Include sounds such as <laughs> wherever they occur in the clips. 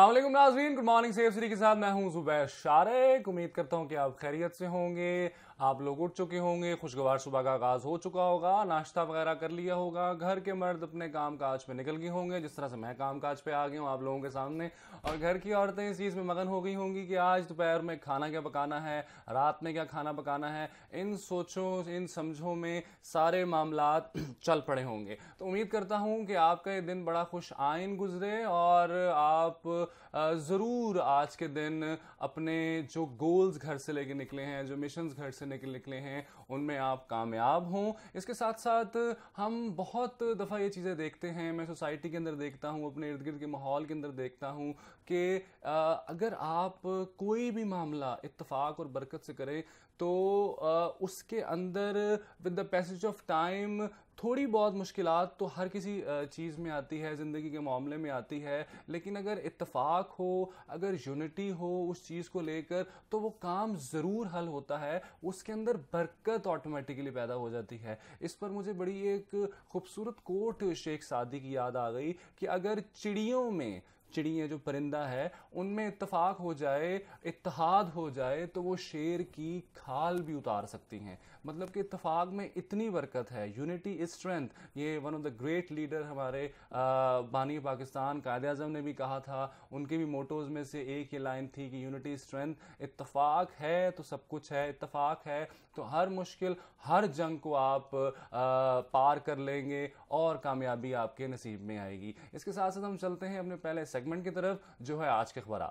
असलम नाजरीन good morning safe सीरी के साथ मैं हूं जुबैर शारिक उम्मीद करता हूं कि आप खैरियत से होंगे आप लोग उठ चुके होंगे खुशगवार सुबह का आगाज हो चुका होगा नाश्ता वगैरह कर लिया होगा घर के मर्द अपने काम काज पे निकल गए होंगे जिस तरह से मैं काम काज पे आ गया हूँ आप लोगों के सामने और घर की औरतें इस चीज़ में मगन हो गई होंगी कि आज दोपहर में खाना क्या पकाना है रात में क्या खाना पकाना है इन सोचों इन समझों में सारे मामला <clears throat> चल पड़े होंगे तो उम्मीद करता हूँ कि आपका ये दिन बड़ा खुश आइन गुजरे और आप ज़रूर आज के दिन अपने जो गोल्स घर से लेके निकले हैं जो मिशन घर से से निकल निकले हैं उनमें आप कामयाब हों इसके साथ साथ हम बहुत दफ़ा ये चीज़ें देखते हैं मैं सोसाइटी के अंदर देखता हूँ अपने इर्द गिर्द के माहौल के अंदर देखता हूँ कि अगर आप कोई भी मामला इतफाक और बरकत से करें तो उसके अंदर with the passage of time थोड़ी बहुत मुश्किल तो हर किसी चीज़ में आती है ज़िंदगी के मामले में आती है लेकिन अगर इतफाक़ हो अगर यूनिटी हो उस चीज़ को लेकर तो वो काम ज़रूर हल होता है उसके अंदर बरकत ऑटोमेटिकली पैदा हो जाती है इस पर मुझे बड़ी एक खूबसूरत कोट शेख सादी की याद आ गई कि अगर चिड़ियों में चिड़ी है जो परिंदा है उनमें इतफाक हो जाए इतहाद हो जाए तो वो शेर की खाल भी उतार सकती हैं मतलब कि इतफाक में इतनी बरकत है यूनिटी इज स्ट्रेंथ ये one of the great leader हमारे बानी पाकिस्तान कायद अजम ने भी कहा था उनके भी मोटोज़ में से एक ये लाइन थी कि यूनिटी स्ट्रेंथ इतफाक है तो सब कुछ है इतफाक है तो हर मुश्किल हर जंग को आप आ, पार कर लेंगे और कामयाबी आपके नसीब में आएगी इसके साथ साथ हम चलते हैं अपने पहले सेगमेंट की तरफ जो है आज के अखबार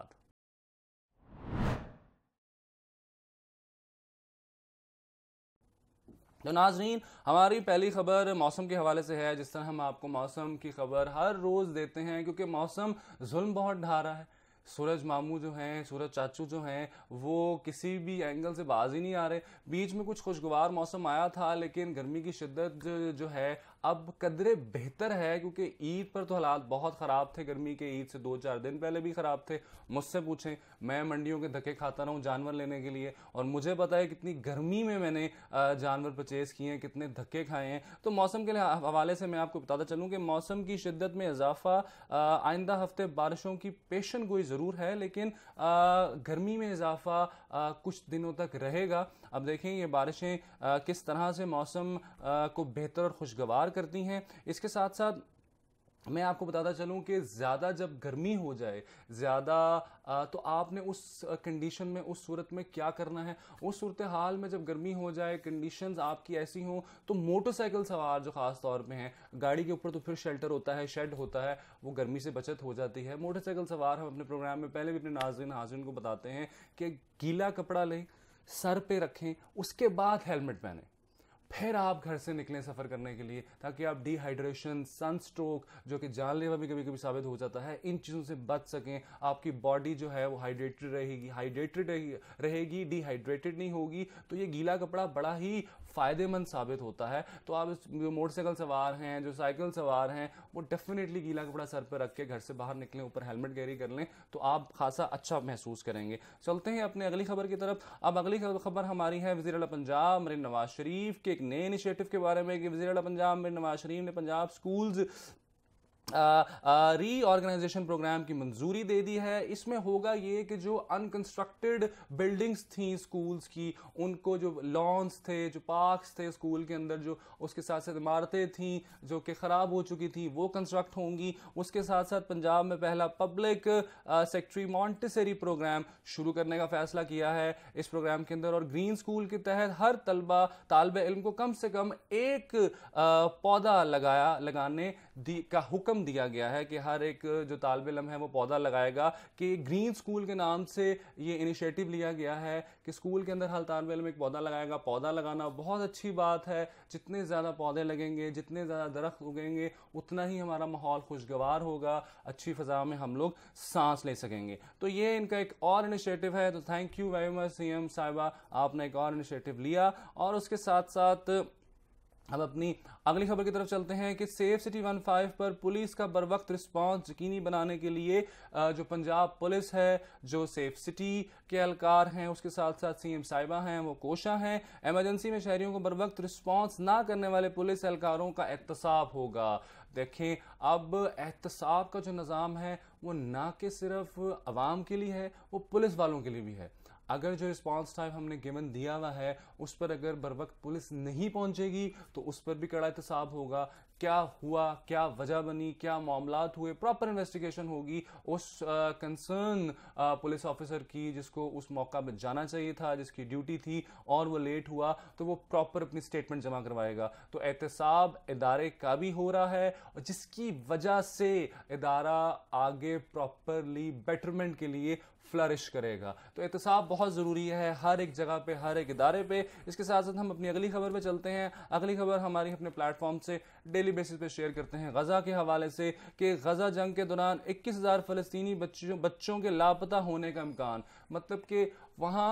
तो नाजरीन हमारी पहली खबर मौसम के हवाले से है जिस तरह हम आपको मौसम की खबर हर रोज़ देते हैं क्योंकि मौसम जुल्म बहुत ढा रहा है सूरज मामू जो हैं सूरज चाचू जो हैं वो किसी भी एंगल से बाज ही नहीं आ रहे बीच में कुछ खुशगवार मौसम आया था लेकिन गर्मी की शिद्दत जो है अब कदरे बेहतर है क्योंकि ईद पर तो हालात बहुत ख़राब थे गर्मी के ईद से दो चार दिन पहले भी ख़राब थे मुझसे पूछें मैं मंडियों के धक्के खाता रहा जानवर लेने के लिए और मुझे पता है कितनी गर्मी में मैंने जानवर परचेज़ किए हैं कितने धक्के खाए हैं तो मौसम के हवाले से मैं आपको बताता चलूँ कि मौसम की शिद्दत में इजाफा आइंदा हफ्ते बारिशों की पेशन गोई ज़रूर है लेकिन गर्मी में इजाफा कुछ दिनों तक रहेगा अब देखें ये बारिशें किस तरह से मौसम को बेहतर और खुशगवार करती हैं इसके साथ साथ मैं आपको बताता चलूं कि ज़्यादा जब गर्मी हो जाए ज़्यादा तो आपने उस कंडीशन में उस सूरत में क्या करना है उस सूरत हाल में जब गर्मी हो जाए कंडीशंस आपकी ऐसी हों तो मोटरसाइकिल सवार जो ख़ास तौर पे हैं गाड़ी के ऊपर तो फिर शेल्टर होता है शेड होता है वो गर्मी से बचत हो जाती है मोटरसाइकिल सवार हम अपने प्रोग्राम में पहले भी अपने नाजरन हाजिन को बताते हैं कि गीला कपड़ा लें सर पे रखें उसके बाद हेलमेट पहने फिर आप घर से निकलें सफ़र करने के लिए ताकि आप डिहाइड्रेशन सनस्ट्रोक जो कि जानलेवा भी कभी कभी साबित हो जाता है इन चीज़ों से बच सकें आपकी बॉडी जो है वो हाइड्रेटेड रहेगी हाइड्रेटेड रहेगी डिहाइड्रेटेड नहीं होगी तो ये गीला कपड़ा बड़ा ही फ़ायदेमंद साबित होता है तो आप जो मोटरसाइकिल सवार हैं जो साइकिल सवार हैं वो डेफिनेटली गीला कपड़ा सर पर रख के घर से बाहर निकलें ऊपर हेलमेट कैरी कर लें तो आप खासा अच्छा महसूस करेंगे चलते हैं अपने अगली खबर की तरफ अब अगली खबर हमारी है वजी पंजाब मरीन नवाज शरीफ के एक नए इनिशिएटिव के बारे में कि वजी पंजाब मरीन नवाज शरीफ ने पंजाब स्कूल्स रीऑर्गेनाइजेशन प्रोग्राम की मंजूरी दे दी है इसमें होगा ये कि जो अनकंस्ट्रक्टेड बिल्डिंग्स थी स्कूल्स की उनको जो लॉन्स थे जो पार्क्स थे स्कूल के अंदर जो उसके साथ साथ इमारतें थीं जो कि ख़राब हो चुकी थी वो कंस्ट्रक्ट होंगी उसके साथ साथ पंजाब में पहला पब्लिक सेक्ट्री मॉन्टेसरी प्रोग्राम शुरू करने का फैसला किया है इस प्रोग्राम के अंदर और ग्रीन स्कूल के तहत हर तलबा तालब इलम को कम से कम एक आ, पौधा लगाया लगाने दी का हुक्म हुक्म दिया गया है कि हर एक जो तालब इलम है वो पौधा लगाएगा कि ग्रीन स्कूल के नाम से ये इनिशिएटिव लिया गया है कि स्कूल के अंदर हर तालब इलम एक पौधा लगाएगा पौधा लगाना बहुत अच्छी बात है जितने ज़्यादा पौधे लगेंगे जितने ज़्यादा दरख्त उगेंगे उतना ही हमारा माहौल खुशगवार होगा अच्छी फ़जा में हम लोग सांस ले सकेंगे तो ये इनका एक और इनिशिएटिव है तो थैंक यू वेरी मच सी साहिबा आपने एक और इनिशिएटिव लिया और उसके साथ साथ अब अपनी अगली खबर की तरफ चलते हैं कि सेफ सिटी वन फाइव पर पुलिस का बर वक्त रिस्पॉन्स यकीनी बनाने के लिए जो पंजाब पुलिस है जो सेफ सिटी के एहलकार हैं उसके साथ साथ सीएम साहिबा हैं वो कोशा हैं एमरजेंसी में शहरियों को बर वक्त रिस्पॉन्स ना करने वाले पुलिस एहलकारों का एहतसाब होगा देखें अब एहतसाब का जो निज़ाम है वो ना कि सिर्फ आवाम के लिए है वो पुलिस वालों के लिए भी है अगर जो रिस्पॉन्स टाइम हमने गिवन दिया हुआ है उस पर अगर बर वक्त पुलिस नहीं पहुंचेगी तो उस पर भी कड़ा एहतसाब होगा क्या हुआ क्या वजह बनी क्या मामला हुए प्रॉपर इन्वेस्टिगेशन होगी उस कंसर्न पुलिस ऑफिसर की जिसको उस मौका पर जाना चाहिए था जिसकी ड्यूटी थी और वो लेट हुआ तो वो प्रॉपर अपनी स्टेटमेंट जमा करवाएगा तो एहतसाब इदारे का भी हो रहा है और जिसकी वजह से इदारा आगे प्रॉपरली बेटरमेंट के लिए फ्लरिश करेगा तो एहतसाब बहुत ज़रूरी है हर एक जगह पे हर एक इदारे पे इसके साथ साथ हम अपनी अगली खबर पे चलते हैं अगली खबर हमारी अपने प्लेटफॉर्म से डेली बेसिस पे शेयर करते हैं गज़ा के हवाले से कि गज़ा जंग के दौरान इक्कीस हज़ार फ़लस्तनी बच्चों बच्चों के लापता होने का इम्कान मतलब कि वहाँ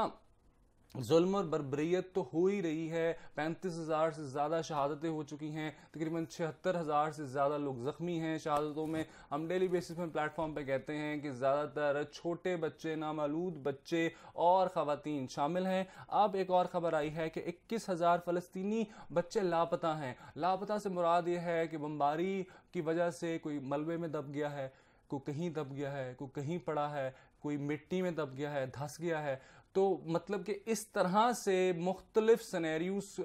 जुल्म और बरबरीत तो हो ही रही है पैंतीस हज़ार से ज़्यादा शहादतें हो चुकी हैं तकरीबन छिहत्तर हज़ार से ज़्यादा लोग ज़ख्मी हैं शहादतों में हम डेली बेसिस में प्लेटफॉर्म पर कहते हैं कि ज़्यादातर छोटे बच्चे नामालूद बच्चे और ख़वान शामिल हैं अब एक और ख़बर आई है कि इक्कीस हज़ार फ़लस्तनी बच्चे लापता हैं लापता से मुराद ये है कि बम्बारी की वजह से कोई मलबे में दब गया है कोई कहीं दब गया है कोई कहीं पड़ा है कोई मिट्टी में दब गया है धंस गया है तो मतलब कि इस तरह से मुख्तलिफ सनेरियोस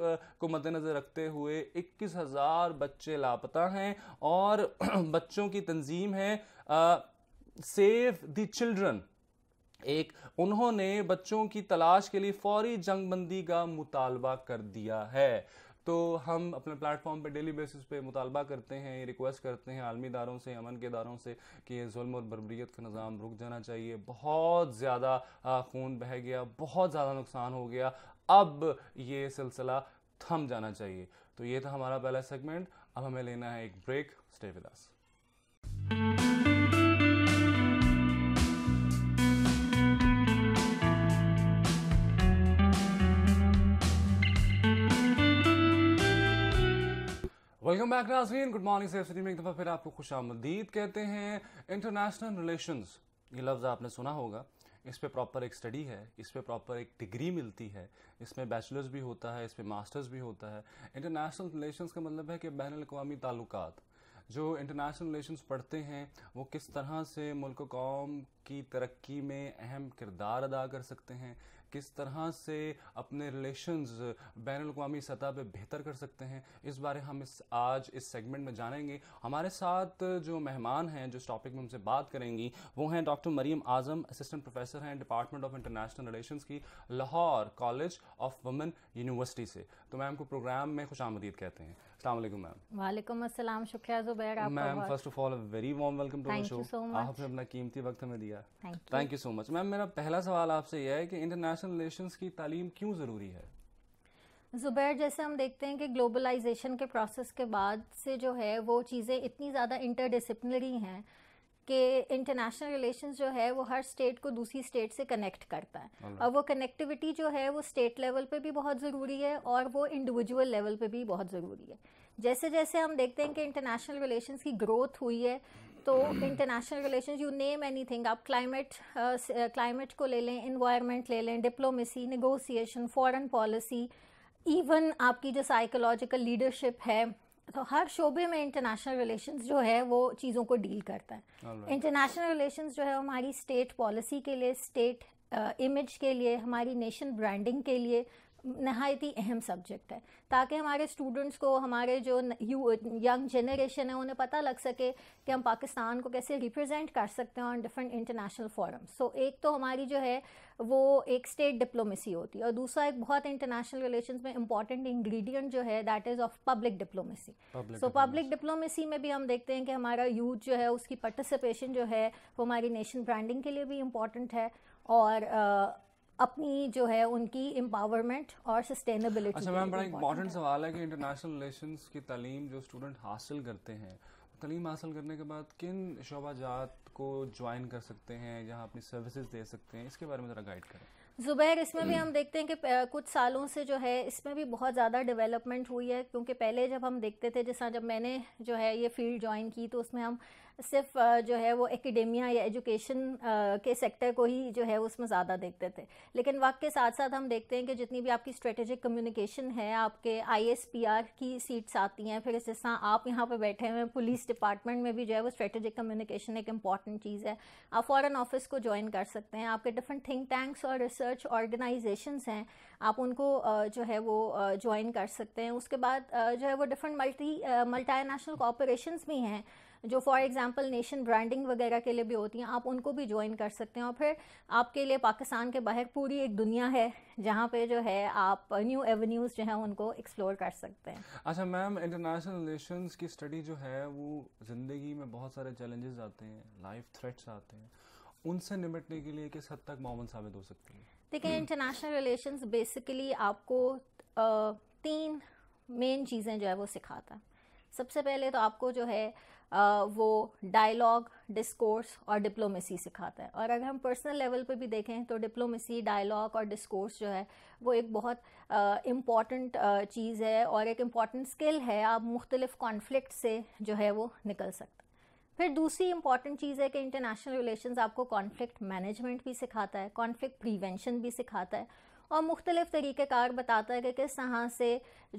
को मद्दनज़र रखते हुए इक्कीस हज़ार बच्चे लापता हैं और <clears throat> बच्चों की तंजीम है सेव द चिल्ड्रन एक उन्होंने बच्चों की तलाश के लिए फौरी जंगबंदी का मुतालबा कर दिया है तो हम अपने प्लेटफॉर्म पर डेली बेसिस पे मुतालबा करते हैं रिक्वेस्ट करते हैं आलमी दारों से अमन के दारों से कि ये जुल्म और बरबरीत का निज़ाम रुक जाना चाहिए बहुत ज़्यादा खून बह गया बहुत ज़्यादा नुकसान हो गया अब ये सिलसिला थम जाना चाहिए तो ये था हमारा पहला सेगमेंट अब हमें लेना है एक break stay with us welcome back नाजरीन गुड मॉर्निंग सेफ सिटी में एक दफ़ा फिर आपको खुश आमदीद कहते हैं इंटरनेशनल रिलेशंस ये लफ्ज़ आपने सुना होगा इस पर प्रॉपर एक स्टडी है इस पर प्रॉपर एक डिग्री मिलती है इसमें बैचलर्स भी होता है इसमें मास्टर्स भी होता है इंटरनेशनल रिलेशंस का मतलब है कि बैन अवी ताल्लुक जो इंटरनेशनल रिलेशंस पढ़ते हैं वो किस तरह से मुल्क कौम की तरक्की में अहम किरदार अदा कर सकते हैं किस तरह से अपने रिलेशंस बैन अवी सतह पर बेहतर कर सकते हैं इस बारे हम इस आज इस सेगमेंट में जानेंगे हमारे साथ जो मेहमान हैं जिस टॉपिक में हमसे बात करेंगी वो हैं doctor Mariam Azam assistant professor हैं डिपार्टमेंट ऑफ इंटरनेशनल रिलेशन की Lahore college of women university से तो मैम को प्रोग्राम में खुश कहते हैं मैम वालेकुम अस्सलाम शुक्रिया Zubair ma'am first of all very warm welcome to show आपने अपना कीमती वक्त हमें दिया thank you so much ma'am मेरा पहला सवाल आपसे यह है कि इंटरनेशनल रिलेशंस की तालीम क्यों ज़रूरी है ज़ुबैर जैसे हम देखते हैं कि ग्लोबलाइजेशन के प्रोसेस के बाद से जो है वो चीज़ें इतनी ज़्यादा इंटरडिसिप्लिनरी हैं कि इंटरनेशनल रिलेशंस जो है वो हर स्टेट को दूसरी स्टेट से कनेक्ट करता है और वो कनेक्टिविटी जो है वो स्टेट लेवल पे भी बहुत ज़रूरी है और वो इंडिविजुअल लेवल पे भी बहुत ज़रूरी है जैसे जैसे हम देखते हैं कि इंटरनेशनल रिलेशंस की ग्रोथ हुई है तो international relation you name anything आप क्लाइमेट क्लाइमेट uh, uh, को ले लें इन्वायरमेंट ले लें diplomacy negotiation foreign policy even आपकी जो साइकोलॉजिकल लीडरशिप है तो हर शोबे में इंटरनेशनल रिलेशंस जो है वो चीज़ों को डील करता है इंटरनेशनल रिलेशंस जो है हमारी स्टेट पॉलिसी के लिए स्टेट इमेज uh, के लिए हमारी नेशन ब्रांडिंग के लिए नहायत ही अहम सब्जेक्ट है ताकि हमारे स्टूडेंट्स को हमारे जो यंग जनरेशन है उन्हें पता लग सके कि हम पाकिस्तान को कैसे रिप्रेजेंट कर सकते हैं on different international forum so एक तो हमारी जो है वो एक स्टेट डिप्लोमेसी होती है और दूसरा एक बहुत इंटरनेशनल रिलेशन में इंपॉर्टेंट इंग्रीडियंट जो है that is of public diplomacy so public diplomacy में भी हम देखते हैं कि हमारा यूथ जो है उसकी पार्टिसिपेशन जो है वो हमारी नेशन ब्रांडिंग के लिए भी इम्पॉर्टेंट है और uh, अपनी जो है उनकी एम्पावरमेंट और सस्टेनेबिलिटी अच्छा मैम बड़ा इंपॉर्टेंट सवाल है कि इंटरनेशनल रिलेशन की तलीम जो स्टूडेंट हासिल करते हैं तलीम हासिल करने के बाद किन शोबाजात को ज्वाइन कर सकते हैं या अपनी सर्विसेज दे सकते हैं इसके बारे में ज़रा गाइड करें ज़ुबैर इसमें भी हम्म। हम देखते हैं कि कुछ सालों से जो है इसमें भी बहुत ज़्यादा डेवलपमेंट हुई है क्योंकि पहले जब हम देखते थे जैसा जब मैंने जो है ये फील्ड ज्वाइन की तो उसमें हम सिर्फ जो है वो एकेडेमिया या एजुकेशन के सेक्टर को ही जो है उसमें ज़्यादा देखते थे लेकिन वक्त के साथ साथ हम देखते हैं कि जितनी भी आपकी स्ट्रेटेजिक कम्युनिकेशन है आपके आईएसपीआर की सीट्स आती हैं फिर जिस तरह आप यहाँ पर बैठे हुए पुलिस डिपार्टमेंट में भी जो है वो स्ट्रेटेजिक कम्युनिकेशन एक इंपॉर्टेंट चीज़ है आप फॉरन ऑफिस को ज्वाइन कर सकते हैं आपके डिफरेंट थिंक टैंक्स और रिसर्च ऑर्गेनाइजेशन हैं आप उनको जो है वो ज्वाइन कर सकते हैं उसके बाद जो है वो डिफरेंट मल्टी मल्टानेशनल कॉपरेशंस भी हैं जो फॉर एग्जांपल नेशन ब्रांडिंग वगैरह के लिए भी होती हैं आप उनको भी ज्वाइन कर सकते हैं और फिर आपके लिए पाकिस्तान के बाहर पूरी एक दुनिया है जहाँ पे जो है आप न्यू एवेन्यूज़ जो हैं उनको एक्सप्लोर कर सकते हैं अच्छा मैम इंटरनेशनल रिलेशन की स्टडी जो है वो ज़िंदगी में बहुत सारे चैलेंजेस आते हैं लाइफ थ्रेट्स आते हैं उनसे निपटने के लिए किस हद तक मामन साबित हो सकती है देखिए इंटरनेशनल रिलेशन बेसिकली आपको तीन मेन चीज़ें जो है वो सिखाता है सबसे पहले तो आपको जो है वो डायलॉग डिस्कोर्स और डिप्लोमेसी सिखाता है और अगर हम पर्सनल लेवल पर भी देखें तो डिप्लोमेसी डायलॉग और डिस्कोर्स जो है वो एक बहुत इम्पॉर्टेंट चीज़ है और एक इम्पॉर्टेंट स्किल है आप मुख्तलिफ कॉन्फ्लिक्ट से जो है वो निकल सकते फिर दूसरी इंपॉर्टेंट चीज़ है कि इंटरनेशनल रिलेशंस आपको कॉन्फ्लिक्ट मैनेजमेंट भी सिखाता है कॉन्फ्लिक्ट प्रिवेंशन भी सिखाता है और मुख्तलिफ़ तरीक़ेकार बताता है कि किस तरह से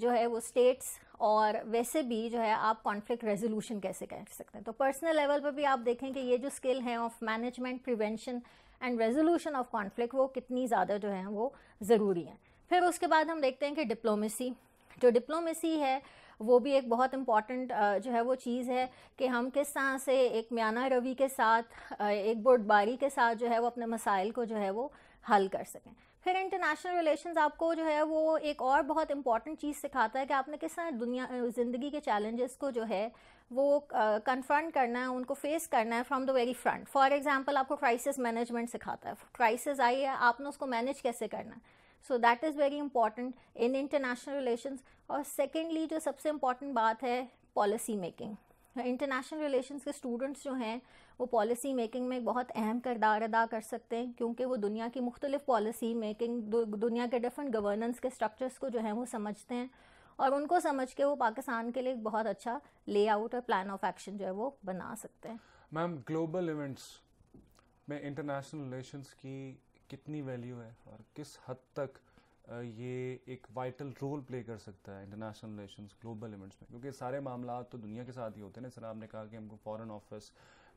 जो है वो स्टेट्स और वैसे भी जो है आप कॉन्फ्लिक्ट रेजोल्यूशन कैसे कर सकते हैं तो पर्सनल लेवल पर भी आप देखें कि ये जो स्किल हैं of management prevention and resolution of conflict वो कितनी ज़्यादा जो है वो ज़रूरी हैं फिर उसके बाद हम देखते हैं कि डिप्लोमेसी जो डिप्लोमेसी है वो भी एक बहुत इम्पॉर्टेंट जो है वो चीज़ है कि हम किस तरह से एक म्याना रवि के साथ एक बुटबारी के साथ जो है वो अपने मसाइल को जो है वो हल कर सकें फिर इंटरनेशनल रिलेशंस आपको जो है वो एक और बहुत इंपॉर्टेंट चीज़ सिखाता है कि आपने किस तरह दुनिया ज़िंदगी के चैलेंजेस को जो है वो कन्फ्रंट uh, करना है उनको फेस करना है from the very front for example आपको क्राइसिस मैनेजमेंट सिखाता है क्राइसिस आई है आपने उसको मैनेज कैसे करना है so that is very important in international relations और सेकेंडली जो सबसे इम्पॉर्टेंट बात है पॉलिसी मेकिंग इंटरनेशनल रिलेशंस के स्टूडेंट्स जो हैं वो पॉलिसी मेकिंग में बहुत अहम करदार अदा कर सकते हैं क्योंकि वो दुनिया की मुख्तलिफ पॉलिसी मेकिंग दुनिया के डिफरेंट गवर्नेंस के स्ट्रक्चर्स को जो है वो समझते हैं और उनको समझ के वो पाकिस्तान के लिए एक बहुत अच्छा लेआउट और प्लान ऑफ एक्शन जो है वो बना सकते हैं मैम ग्लोबल इवेंट्स में इंटरनेशनल रिलेशंस की कितनी वैल्यू है और किस हद तक ये एक वाइटल रोल प्ले कर सकता है इंटरनेशनल रिलेशन ग्लोबल इवेंट्स में क्योंकि सारे मामला तो दुनिया के साथ ही होते हैं ना सर आपने कहा कि हमको फॉरेन ऑफिस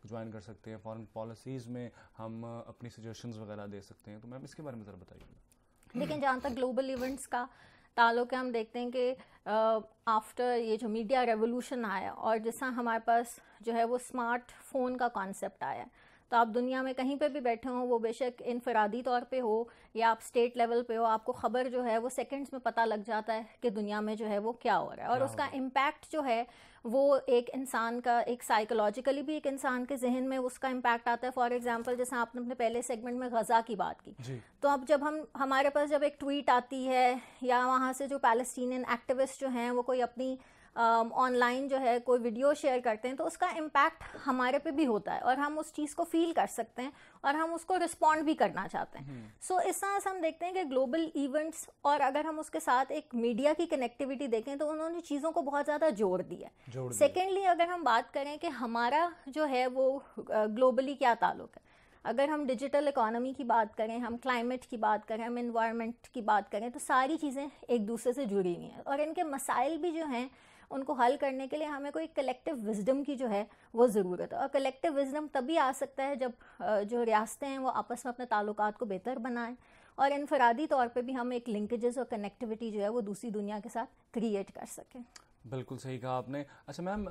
ज्वाइन कर सकते हैं फॉरेन पॉलिसीज़ में हम अपनी सजेशंस वगैरह दे सकते हैं तो मैम इसके बारे में ज़रा बताइएगा लेकिन जहाँ तक ग्लोबल इवेंट्स का ताल्लुक है हम देखते हैं कि आफ्टर ये जो मीडिया रेवोल्यूशन आया और जैसा हमारे पास जो है वो स्मार्टफोन का कॉन्सेप्ट आया है तो आप दुनिया में कहीं पे भी बैठे हो वो बेशक इनफरादी तौर पे हो या आप स्टेट लेवल पे हो आपको खबर जो है वो सेकंड्स में पता लग जाता है कि दुनिया में जो है वो क्या हो रहा है और उसका इम्पैक्ट जो है वो एक इंसान का एक साइकोलॉजिकली भी एक इंसान के जहन में उसका इम्पैक्ट आता है फॉर एग्जाम्पल जैसे आपने अपने पहले सेगमेंट में गजा की बात की तो अब जब हम हमारे पास जब एक ट्वीट आती है या वहाँ से जो पैलेस्टीनियन एक्टिविस्ट जो हैं वो कोई अपनी ऑनलाइन जो है कोई वीडियो शेयर करते हैं तो उसका इम्पैक्ट हमारे पे भी होता है और हम उस चीज़ को फील कर सकते हैं और हम उसको रिस्पॉन्ड भी करना चाहते हैं सो हम्म। इस तरह से हम देखते हैं कि ग्लोबल इवेंट्स और अगर हम उसके साथ एक मीडिया की कनेक्टिविटी देखें तो उन्होंने चीज़ों को बहुत ज़्यादा जोड़ दिया है सेकेंडली अगर हम बात करें कि हमारा जो है वो ग्लोबली क्या ताल्लुक है अगर हम डिजिटल इकोनॉमी की बात करें हम क्लाइमेट की बात करें हम इन्वायरमेंट की बात करें तो सारी चीज़ें एक दूसरे से जुड़ी हुई हैं और इनके मसाइल भी जो हैं उनको हल करने के लिए हमें कोई कलेक्टिव विजडम की जो है वो ज़रूरत है और कलेक्टिव विजडम तभी आ सकता है जब जो रियासतें हैं वो आपस में अपने ताल्लुक को बेहतर बनाएं और इनफरादी तौर पर भी हम एक लिंकेजेस और कनेक्टिविटी जो है वो दूसरी दुनिया के साथ क्रिएट कर सकें बिल्कुल सही कहा आपने अच्छा मैम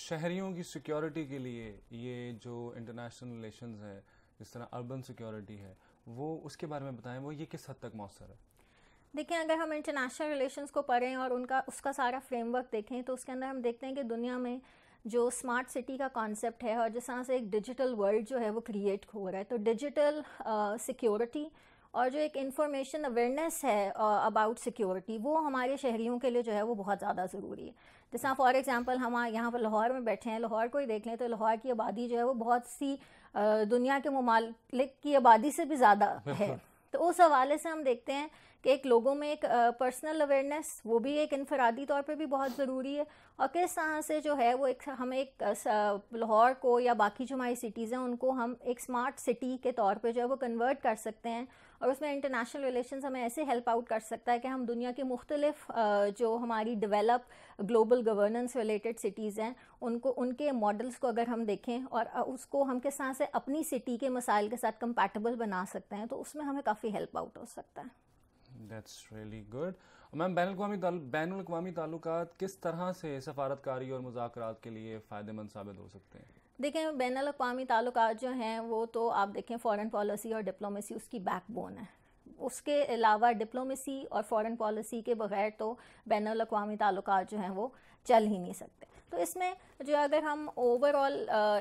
शहरियों की सिक्योरिटी के लिए ये जो इंटरनेशनल रिलेशन है जिस तरह अर्बन सिक्योरिटी है वो उसके बारे में बताएं वो ये किस हद तक मौसर है देखिए अगर हम इंटरनेशनल रिलेशंस को पढ़ें और उनका उसका सारा फ्रेमवर्क देखें तो उसके अंदर हम देखते हैं कि दुनिया में जो स्मार्ट सिटी का कॉन्सेप्ट है और जिस तरह से एक डिजिटल वर्ल्ड जो है वो क्रिएट हो रहा है तो डिजिटल सिक्योरिटी uh, और जो एक इंफॉर्मेशन अवेयरनेस है अबाउट uh, सिक्योरिटी वो हमारे शहरीों के लिए जो है वो बहुत ज़्यादा ज़रूरी है जैसा फॉर एग्ज़ाम्पल हम यहाँ पर लाहौर में बैठे हैं लाहौर को ही देख लें तो लाहौर की आबादी जो है वो बहुत सी uh, दुनिया के ममालिक की आबादी से भी ज़्यादा है <laughs> तो उस हवाले से हम देखते हैं कि एक लोगों में एक पर्सनल अवेयरनेस वो भी एक इनफरादी तौर पे भी बहुत ज़रूरी है और किस तरह से जो है वो एक हम एक लाहौर को या बाकी जो हमारी सिटीज़ हैं उनको हम एक स्मार्ट सिटी के तौर पे जो है वो कन्वर्ट कर सकते हैं और उसमें इंटरनेशनल रिलेशन हमें ऐसे हेल्प आउट कर सकता है कि हम दुनिया के मुख्तलिफ जो हमारी develop global governance related cities हैं उनको उनके मॉडल्स को अगर हम देखें और उसको हम किस तरह से अपनी सिटी के मसाइल के साथ कंपैटिबल बना सकते हैं तो उसमें हमें काफ़ी हेल्प आउट हो सकता है That's really good. मैम बैन अवी बैन अवी ताल्लुक किस तरह से सफारतकारी और मुजाक के लिए फ़ायदेमंद साबित हो सकते हैं देखें बैन अवी ताल्लुक जो हैं वो तो आप देखें फॉरेन पॉलिसी और डिप्लोमेसी उसकी बैकबोन है उसके अलावा डिप्लोमेसी और फॉरेन पॉलिसी के बगैर तो बैन अवी ताल्लुक जो हैं वो चल ही नहीं सकते तो इसमें जो अगर हम ओवरऑल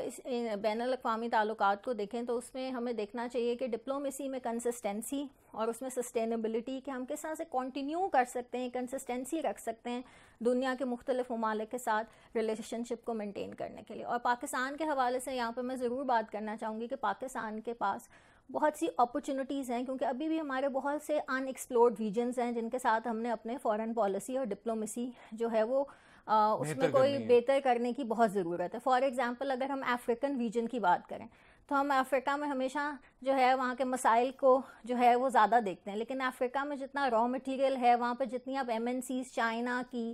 इस बैन अवी ताल्लुक को देखें तो उसमें हमें देखना चाहिए कि डिप्लोमेसी में कंसिस्टेंसी और उसमें सस्टेनेबिलिटी कि हम किस तरह से कंटिन्यू कर सकते हैं कंसिस्टेंसी रख सकते हैं दुनिया के मुख्तलिफ ममालिक के साथ रिलेशनशिप को मेनटेन करने के लिए और पाकिस्तान के हवाले से यहाँ पर मैं ज़रूर बात करना चाहूँगी कि पाकिस्तान के पास बहुत सी अपॉर्चुनिटीज़ हैं क्योंकि अभी भी हमारे बहुत से अनएक्सप्लोर्ड रीजन्स हैं जिनके साथ हमने अपने फॉरेन पॉलिसी और डिप्लोमेसी जो है वो आ, उसमें कोई बेहतर करने की बहुत ज़रूरत है फॉर एग्ज़ाम्पल अगर हम अफ्रीकन रीजन की बात करें तो हम अफ्रीका में हमेशा जो है वहाँ के मसाइल को जो है वो ज़्यादा देखते हैं लेकिन अफ्रीका में जितना रॉ मटेरियल है वहाँ पर जितनी आप एम चाइना की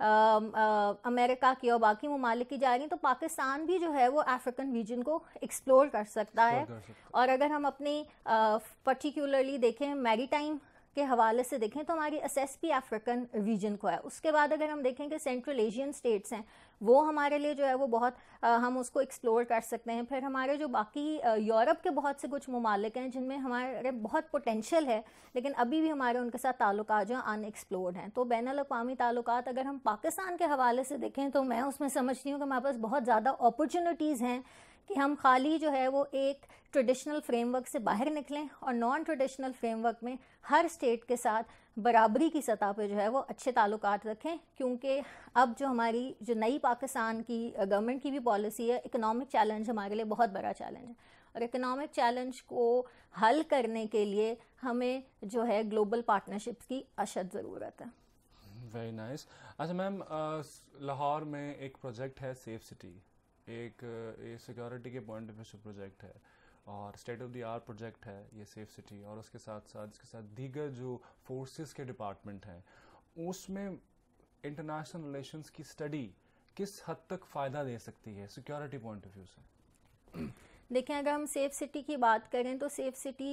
आ, आ, अमेरिका की और बाकी ममालिक की जा रही तो पाकिस्तान भी जो है वो अफ्रीकन रीजन को एक्सप्लोर कर सकता है और अगर हम अपनी पर्टिकुलरली देखें मैरी टाइम के हवाले से देखें तो हमारी एस भी अफ्रीकन रीजन को है उसके बाद अगर हम देखें कि सेंट्रल एशियन स्टेट्स हैं वो हमारे लिए जो है वो बहुत आ, हम उसको एक्सप्लोर कर सकते हैं फिर हमारे जो बाकी यूरोप के बहुत से कुछ ममालिक हैं जिनमें हमारे बहुत पोटेंशल है लेकिन अभी भी हमारे उनके साथ ताल्लुक जो अनएक्सप्लोर्ड हैं तो बैन अवी ताल्लुक अगर हम पाकिस्तान के हवाले से देखें तो मैं उसमें समझती हूँ कि हमारे पास बहुत ज़्यादा अपॉर्चुनिटीज़ हैं कि हम खाली जो है वो एक ट्रेडिशनल फ्रेमवर्क से बाहर निकलें और नॉन ट्रेडिशनल फ्रेमवर्क में हर स्टेट के साथ बराबरी की सतह पे जो है वो अच्छे ताल्लुक रखें क्योंकि अब जो हमारी जो नई पाकिस्तान की गवर्नमेंट की भी पॉलिसी है इकोनॉमिक चैलेंज हमारे लिए बहुत बड़ा चैलेंज है और इकोनॉमिक चैलेंज को हल करने के लिए हमें जो है ग्लोबल पार्टनरशिप्स की अशद ज़रूरत है वेरी नाइस अच्छा मैम लाहौर में एक प्रोजेक्ट है सेफ सिटी एक ये सिक्योरिटी के पॉइंट ऑफ व्यू से प्रोजेक्ट है और state of the art project है ये सेफ सिटी और उसके साथ साथ इसके साथ दीगर जो फोर्सेस के डिपार्टमेंट हैं उसमें इंटरनेशनल रिलेशंस की स्टडी किस हद तक फ़ायदा दे सकती है सिक्योरिटी पॉइंट ऑफ व्यू से <clears throat> देखें अगर हम सेफ सिटी की बात करें तो सेफ सिटी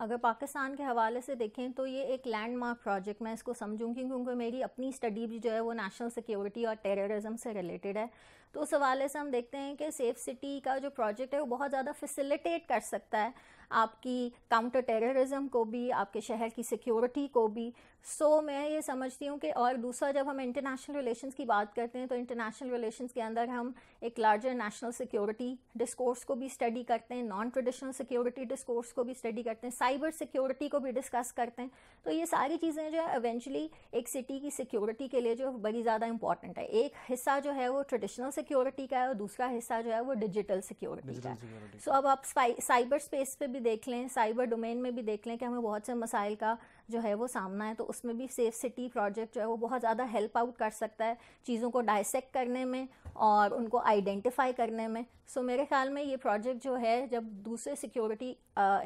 अगर पाकिस्तान के हवाले से देखें तो ये एक लैंडमार्क प्रोजेक्ट मैं इसको समझूंगी क्योंकि मेरी अपनी स्टडी भी जो है वो नेशनल सिक्योरिटी और टेररिज्म से रिलेटेड है तो उस हवाले से हम देखते हैं कि सेफ़ सिटी का जो प्रोजेक्ट है वो बहुत ज़्यादा फैसिलिटेट कर सकता है आपकी काउंटर टेररिज्म को भी आपके शहर की सिक्योरिटी को भी सो so, मैं ये समझती हूँ कि और दूसरा जब हम इंटरनेशनल रिलेशंस की बात करते हैं तो इंटरनेशनल रिलेशंस के अंदर हम एक लार्जर नेशनल सिक्योरिटी डिस्कोर्स को भी स्टडी करते हैं नॉन ट्रेडिशनल सिक्योरिटी डिस्कोर्स को भी स्टडी करते हैं साइबर सिक्योरिटी को भी डिस्कस करते हैं तो ये सारी चीज़ें जो है इवेंचुअली एक सिटी की सिक्योरिटी के लिए जो बड़ी ज़्यादा इंपॉर्टेंट है एक हिस्सा जो है वो ट्रेडिशनल सिक्योरिटी का है और दूसरा हिस्सा जो है वो डिजिटल सिक्योरिटी का सो so, अब आप साइबर स्पेस पर भी देख लें साइबर डोमेन में भी देख लें कि हमें बहुत से मसाइल का जो है वो सामना है तो उसमें भी सेफ सिटी प्रोजेक्ट जो है वो बहुत ज़्यादा हेल्प आउट कर सकता है चीज़ों को डायसेक्ट करने में और उनको आइडेंटिफाई करने में सो so, मेरे ख्याल में ये प्रोजेक्ट जो है जब दूसरे सिक्योरिटी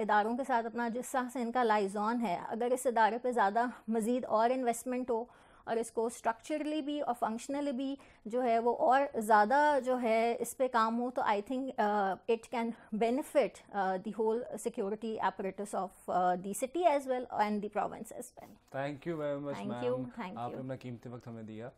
इदारों के साथ अपना जिस तरह से इनका लाइजॉन है अगर इस इदारे पर ज़्यादा मज़ीद और इन्वेस्टमेंट हो और इसको स्ट्रक्चरली भी और फंक्शनली भी जो है वो और ज़्यादा जो है इस पर काम हो तो I think it can benefit the whole security apparatus of the city as well and the province as well thank you very much thank you thank you अपना कीमती वक्त हमें दिया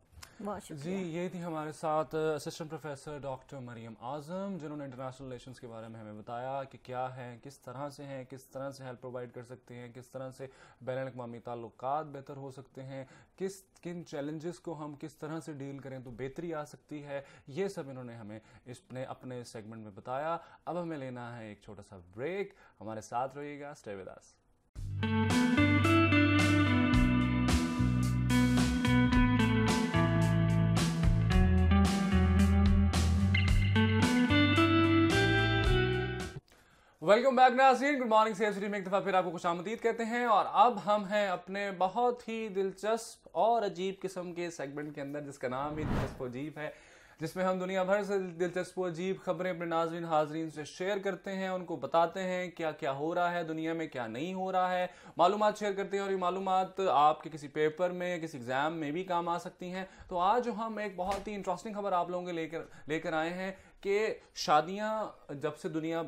जी ये थी हमारे साथ assistant professor doctor Maryam Azam जिन्होंने इंटरनेशनल रिलेशंस के बारे में हमें बताया कि क्या है किस तरह से हैं किस तरह से हेल्प प्रोवाइड कर सकते हैं किस तरह से बैन अवी ताल्लुक बेहतर हो सकते हैं किस किन चैलेंजेस को हम किस तरह से डील करें तो बेहतरी आ सकती है ये सब इन्होंने हमें इसने अपने सेगमेंट में बताया अब हमें लेना है एक छोटा सा ब्रेक हमारे साथ रहिएगा स्टेविदास welcome back Nazeen good morning से सिटी में एक दफ़ा फिर आपको खुश आमदीद कहते हैं और अब हम हैं अपने बहुत ही दिलचस्प और अजीब किस्म के सेगमेंट के अंदर जिसका नाम ही दिलचस्प अजीब है जिसमें हम दुनिया भर से दिलचस्प अजीब खबरें अपने नाजरन हाजरीन से शेयर करते हैं उनको बताते हैं क्या क्या हो रहा है दुनिया में क्या नहीं हो रहा है मालूम शेयर करते हैं और ये मालूम आपके किसी पेपर में किसी एग्ज़ाम में भी काम आ सकती हैं तो आज हम एक बहुत ही इंटरेस्टिंग खबर आप लोगों के लेकर लेकर आए हैं कि शादियां जब से दुनिया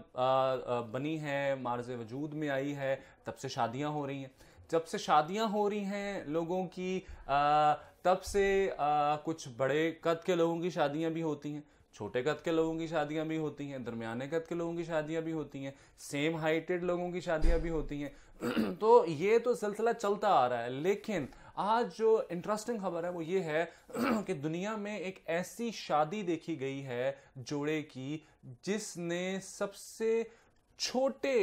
बनी है मार्ज वजूद में आई है तब से शादियां हो रही हैं जब से शादियां हो रही हैं लोगों की तब से कुछ बड़े कद के लोगों की शादियां भी होती हैं छोटे कद के लोगों की शादियां भी होती हैं दरमियाने कद के लोगों की शादियां भी होती हैं सेम हाइटेड लोगों की शादियां भी होती हैं <clears throat> तो ये तो सिलसिला चलता आ रहा है लेकिन आज जो इंटरेस्टिंग खबर है वो ये है <clears throat> कि दुनिया में एक ऐसी शादी देखी गई है जोड़े की जिसने सबसे छोटे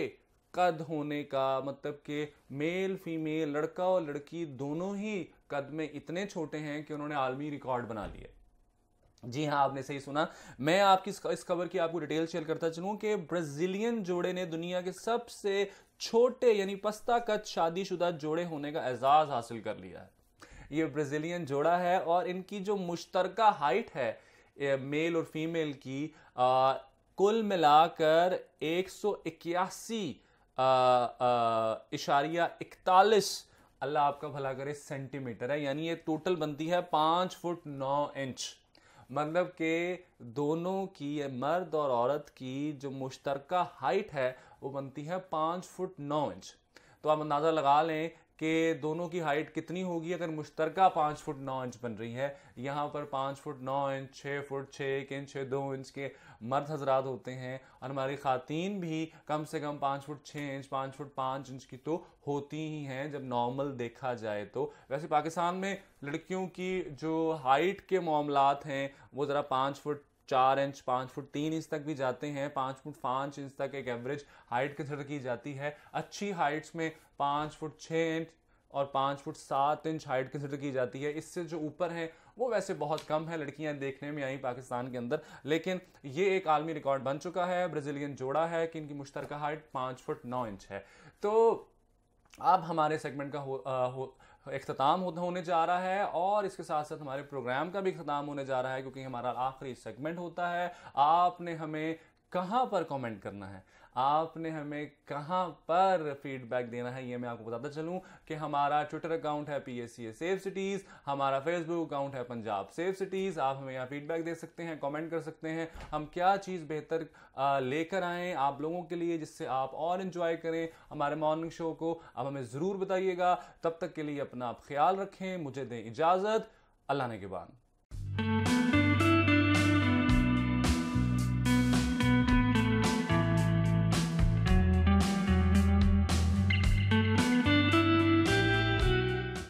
कद होने का मतलब कि मेल फीमेल लड़का और लड़की दोनों ही कद में इतने छोटे हैं कि उन्होंने आलमी रिकॉर्ड बना लिए जी हाँ आपने सही सुना मैं आपकी इस खबर की आपको डिटेल शेयर करता चलूँ कि ब्राज़ीलियन जोड़े ने दुनिया के सबसे छोटे यानी पस्ता कद शादीशुदा जोड़े होने का एजाज हासिल कर लिया है ये ब्राज़ीलियन जोड़ा है और इनकी जो मुश्तर हाइट है मेल और फीमेल की आ, कुल मिलाकर एक सौ इक्यासी इशारिया इकतालीस अल्लाह आपका भला करे सेंटीमीटर है यानी ये टोटल बनती है पाँच फुट नौ इंच मतलब के दोनों की मर्द और औरत की जो मुश्तरक हाइट है वो बनती है पाँच फुट नौ इंच तो आप अंदाज़ा लगा लें कि दोनों की हाइट कितनी होगी अगर मुश्तर पाँच फुट नौ इंच बन रही है यहाँ पर पाँच फुट नौ इंच छः फुट छः एक इंच छः दो इंच के मर्द हजरात होते हैं और हमारी ख़ातन भी कम से कम पाँच फुट छः इंच पाँच फुट पाँच इंच की तो होती ही हैं जब नॉर्मल देखा जाए तो वैसे पाकिस्तान में लड़कियों की जो हाइट के मामला हैं वो ज़रा पाँच फुट चार इंच पाँच फुट तीन इंच तक भी जाते हैं पाँच फुट पाँच इंच तक एक एवरेज हाइट कंसिडर की जाती है अच्छी हाइट्स में पाँच फुट छः इंच और पाँच फुट सात इंच हाइट कंसिडर की जाती है इससे जो ऊपर है वो वैसे बहुत कम है लड़कियां देखने में आई पाकिस्तान के अंदर लेकिन ये एक आलमी रिकॉर्ड बन चुका है ब्राज़ीलियन जोड़ा है कि इनकी मुश्तरक हाइट पाँच फुट नौ इंच है तो अब हमारे सेगमेंट का हो, आ, हो अख्ताम होने जा रहा है और इसके साथ साथ हमारे प्रोग्राम का भी अख्ताम होने जा रहा है क्योंकि हमारा आखिरी सेगमेंट होता है आपने हमें कहाँ पर कमेंट करना है आपने हमें कहाँ पर फीडबैक देना है ये मैं आपको बताता चलूं कि हमारा ट्विटर अकाउंट है P S C safe cities हमारा फेसबुक अकाउंट है पंजाब सेफ सिटीज़ आप हमें यहाँ फीडबैक दे सकते हैं कमेंट कर सकते हैं हम क्या चीज़ बेहतर लेकर आएँ आप लोगों के लिए जिससे आप और इन्जॉय करें हमारे मॉर्निंग शो को आप हमें ज़रूर बताइएगा तब तक के लिए अपना आप ख्याल रखें मुझे दें इजाज़त अल्लाह ने के बाद